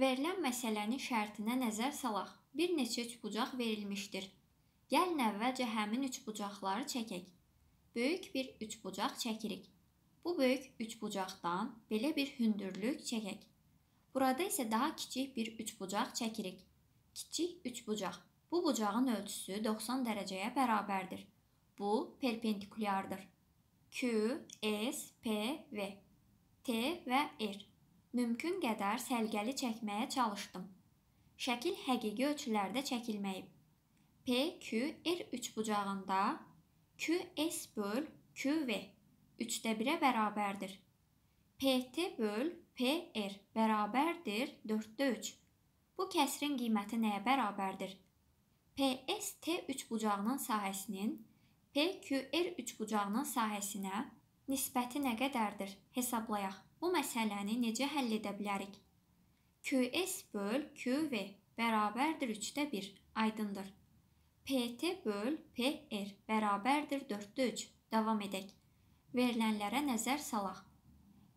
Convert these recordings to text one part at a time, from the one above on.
Verilən məsələnin şərtinə nəzər salaq. Bir neçə üçbucaq verilmişdir. Gəlin əvvəlcə həmin üçbucaqları çəkək. Böyük bir üçbucaq çəkirik. Bu böyük üçbucaqdan belə bir hündürlük çəkək. Burada isə daha kiçik bir üçbucaq çəkirik. Kiçik üçbucaq. Bu bucağın ölçüsü 90 dərəcəyə bərabərdir. Bu perpendikulyardır. Q, S, P, V. T və R. Mümkün qədər səlgəli çəkməyə çalışdım. Şəkil həqiqi ölçülərdə çəkilməyib. PQR üçbucağında QS böl QV 3də 1-ə bərabərdir. PT böl PR bərabərdir 4-də 3. Bu kəsrin qiyməti nəyə bərabərdir? PST üçbucağının sahəsinin PQR üçbucağının sahəsinə nisbəti nə qədərdir? Hesablayaq. Bu məsələni necə həll edə bilərik? QS böl QV bərabərdir 3-də 1. Aydındır. PT böl PR bərabərdir 4-də 3. Davam edək. Verilənlərə nəzər salaq.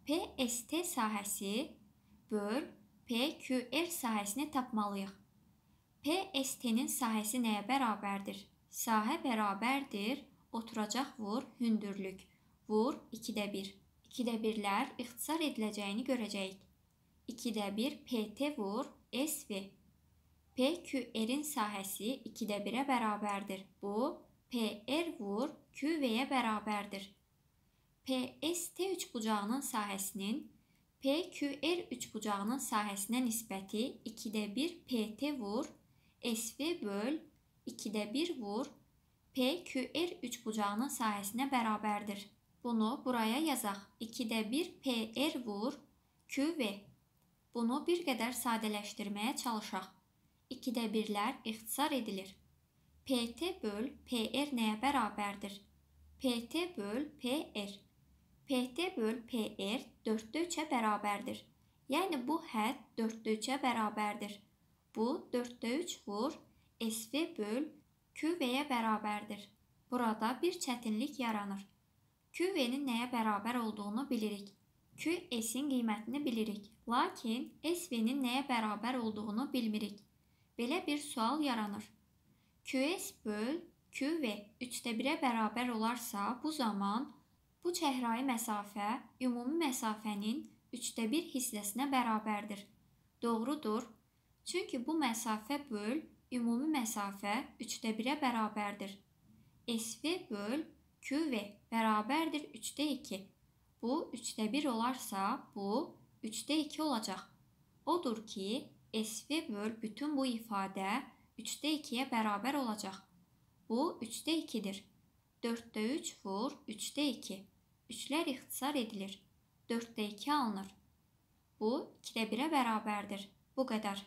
PST sahəsi böl PQR sahəsini tapmalıyıq. PST-nin sahəsi nəyə bərabərdir? Sahə bərabərdir oturacaq vur hündürlük. Vur 2-də 1. 2-də 1-lər ixtisar ediləcəyini görəcəyik. 2-də 1 PT vur SV. PQR-in sahəsi 2-də 1-ə bərabərdir. Bu PR vur QV-yə bərabərdir. PST üçbucağının sahəsinin PQR üçbucağının sahəsinə nisbəti 2-də 1 PT vur SV böl 2-də 1 vur PQR üçbucağının sahəsinə bərabərdir. Bunu buraya yazaq. 2-də 1 PR vur QV. Bunu bir qədər sadələşdirməyə çalışaq. 2-də 1-lər ixtisar edilir. PT böl PR nəyə bərabərdir? PT böl PR. PT böl PR 4-də 3-ə bərabərdir. Yəni bu hədd 4-də 3-ə bərabərdir. Bu 4-də 3 vur SV böl QV-yə bərabərdir. Burada bir çətinlik yaranır. QV-nin nəyə bərabər olduğunu bilirik. QS-in qiymətini bilirik, lakin SV-nin nəyə bərabər olduğunu bilmirik. Belə bir sual yaranır. QS böl QV 3/1-ə bərabər olarsa, bu zaman bu çəhrayı məsafə ümumi məsafənin 3/1 hissəsinə bərabərdir. Doğrudur. Çünki bu məsafə böl ümumi məsafə 3/1-ə bərabərdir. SV böl QV bərabərdir 3'də 2. Bu 3'də 1 olarsa bu 3'də 2 olacaq. Odur ki SV böl bütün bu ifadə 3'də 2'yə bərabər olacaq. Bu 3'də 2'dir. 4'də 3 vur 3'də 2. Üçlər ixtisar edilir. 4'də 2 alınır. Bu 2'də 1'ə bərabərdir. Bu qədər.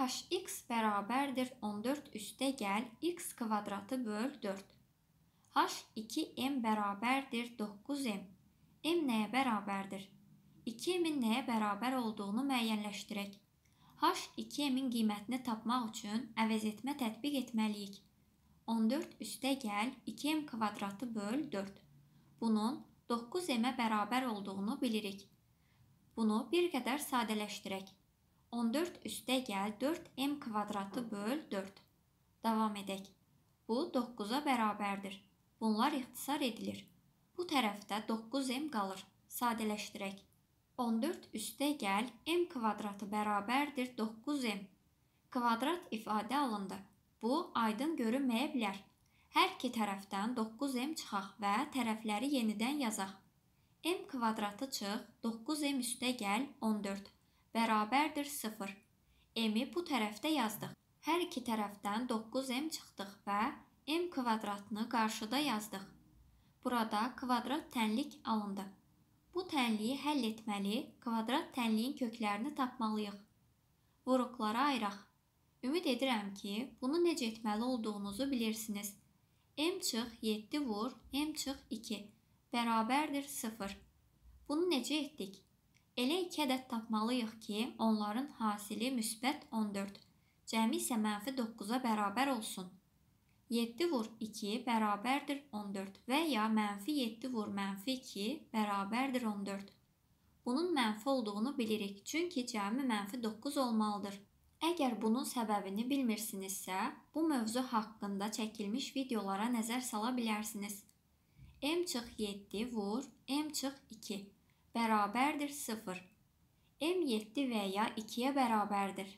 hx bərabərdir 14 üstə gəl x kvadratı böl 4. H2m bərabərdir 9m. m nəyə bərabərdir? 2m-in nəyə bərabər olduğunu müəyyənləşdirək. H2m-in qiymətini tapmaq üçün əvəzetmə tətbiq etməliyik. 14 üstə gəl 2m kvadratı böl 4. Bunun 9m-ə bərabər olduğunu bilirik. Bunu bir qədər sadələşdirək. 14 üstə gəl 4m kvadratı böl 4. Davam edək. Bu 9-a bərabərdir. Bunlar ixtisar edilir. Bu tərəfdə 9m qalır. Sadələşdirək. 14 üstə gəl m kvadratı bərabərdir 9m. Kvadrat ifadə alındı. Bu aydın görünməyə bilər. Hər iki tərəfdən 9m çıxaq və tərəfləri yenidən yazaq. m kvadratı çıx, 9m üstə gəl 14 bərabərdir 0. m-i bu tərəfdə yazdıq. Hər iki tərəfdən 9m çıxdıq və m kvadratını qarşıda yazdıq. Burada kvadrat tənlik alındı. Bu tənliyi həll etməli, kvadrat tənliyin köklərini tapmalıyıq. Vuruqlara ayıraq. Ümid edirəm ki, bunu necə etməli olduğunuzu bilirsiniz. m çıx 7 vur, m çıx 2 bərabərdir 0. Bunu necə etdik? Elə 2 ədəd tapmalıyıq ki, onların hasili müsbət 14, cəmi isə mənfi 9-a bərabər olsun. 7 vur 2 bərabərdir 14 və ya mənfi 7 vur mənfi 2 bərabərdir 14. Bunun mənfi olduğunu bilirik, çünki cəmi mənfi 9 olmalıdır. Əgər bunun səbəbini bilmirsinizsə, bu mövzu haqqında çəkilmiş videolara nəzər sala bilərsiniz. M çıx 7 vur M çıx 2 bərabərdir 0. M 7 və ya 2-yə bərabərdir.